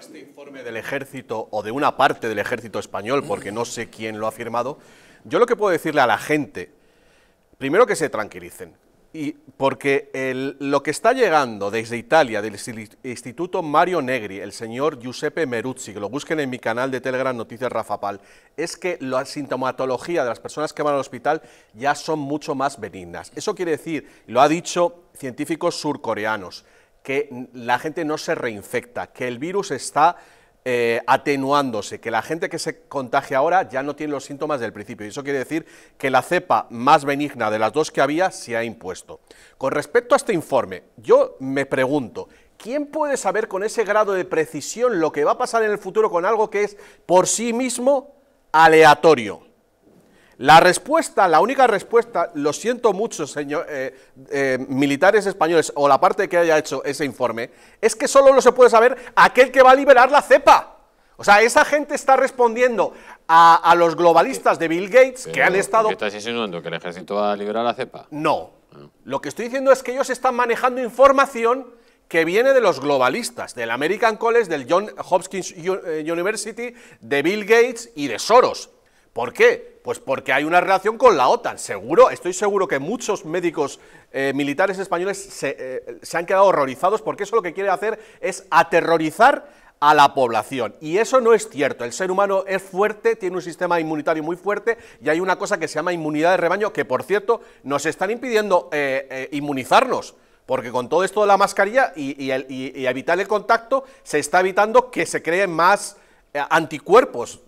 Este informe del ejército o de una parte del ejército español, porque no sé quién lo ha firmado, yo lo que puedo decirle a la gente, primero que se tranquilicen, y porque lo que está llegando desde Italia, del Instituto Mario Negri, el señor Giuseppe Meruzzi, que lo busquen en mi canal de Telegram Noticias Rafa Pal, es que la sintomatología de las personas que van al hospital ya son mucho más benignas. Eso quiere decir, lo ha dicho científicos surcoreanos, que la gente no se reinfecta, que el virus está eh, atenuándose, que la gente que se contagia ahora ya no tiene los síntomas del principio. Y eso quiere decir que la cepa más benigna de las dos que había se ha impuesto. Con respecto a este informe, yo me pregunto, ¿quién puede saber con ese grado de precisión lo que va a pasar en el futuro con algo que es por sí mismo aleatorio? La respuesta, la única respuesta, lo siento mucho, señor, eh, eh, militares españoles, o la parte que haya hecho ese informe, es que solo lo se puede saber aquel que va a liberar la cepa. O sea, esa gente está respondiendo a, los globalistas de Bill Gates que han estado... ¿qué ¿Estás insinuando que el ejército va a liberar la cepa? No. Lo que estoy diciendo es que ellos están manejando información que viene de los globalistas, del American College, del John Hopkins eh, University, de Bill Gates y de Soros. ¿Por qué? Pues porque hay una relación con la OTAN, seguro, estoy seguro que muchos médicos eh, militares españoles eh, se, han quedado horrorizados porque eso lo que quiere hacer es aterrorizar a la población. Y eso no es cierto. El ser humano es fuerte, tiene un sistema inmunitario muy fuerte y hay una cosa que se llama inmunidad de rebaño que, por cierto, nos están impidiendo eh, inmunizarnos. Porque con todo esto de la mascarilla y, evitar el contacto, se está evitando que se creen más anticuerpos